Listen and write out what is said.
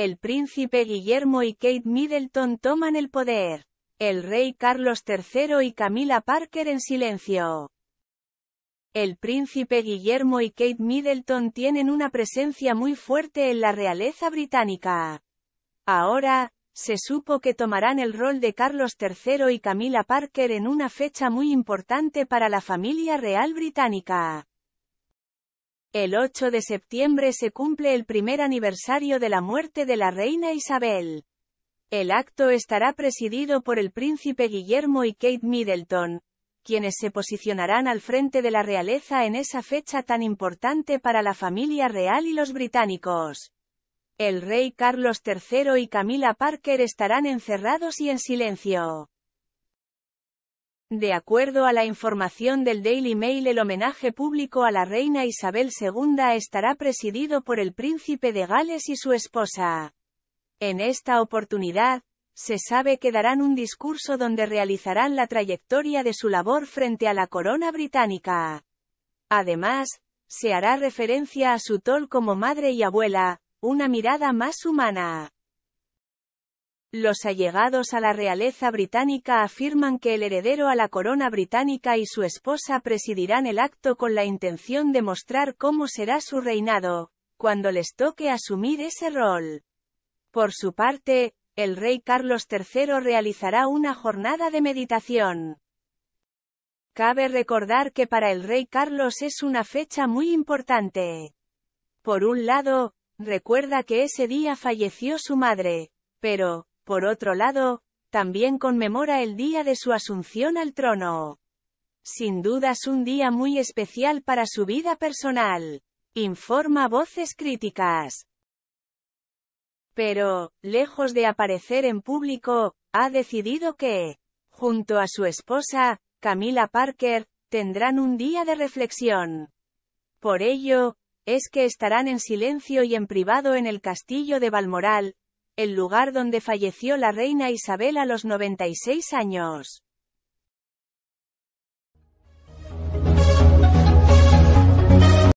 El príncipe Guillermo y Kate Middleton toman el poder. El rey Carlos III y Camila Parker en silencio. El príncipe Guillermo y Kate Middleton tienen una presencia muy fuerte en la realeza británica. Ahora, se supo que tomarán el rol de Carlos III y Camila Parker en una fecha muy importante para la familia real británica. El 8 de septiembre se cumple el primer aniversario de la muerte de la reina Isabel. El acto estará presidido por el príncipe Guillermo y Kate Middleton, quienes se posicionarán al frente de la realeza en esa fecha tan importante para la familia real y los británicos. El rey Carlos III y Camila Parker estarán encerrados y en silencio. De acuerdo a la información del Daily Mail, el homenaje público a la reina Isabel II estará presidido por el príncipe de Gales y su esposa. En esta oportunidad, se sabe que darán un discurso donde realizarán la trayectoria de su labor frente a la corona británica. Además, se hará referencia a su tol como madre y abuela, una mirada más humana. Los allegados a la realeza británica afirman que el heredero a la corona británica y su esposa presidirán el acto con la intención de mostrar cómo será su reinado, cuando les toque asumir ese rol. Por su parte, el rey Carlos III realizará una jornada de meditación. Cabe recordar que para el rey Carlos es una fecha muy importante. Por un lado, recuerda que ese día falleció su madre, pero, por otro lado, también conmemora el día de su asunción al trono. Sin dudas un día muy especial para su vida personal. Informa voces críticas. Pero, lejos de aparecer en público, ha decidido que, junto a su esposa, Camila Parker, tendrán un día de reflexión. Por ello, es que estarán en silencio y en privado en el castillo de Balmoral, el lugar donde falleció la reina Isabel a los 96 años.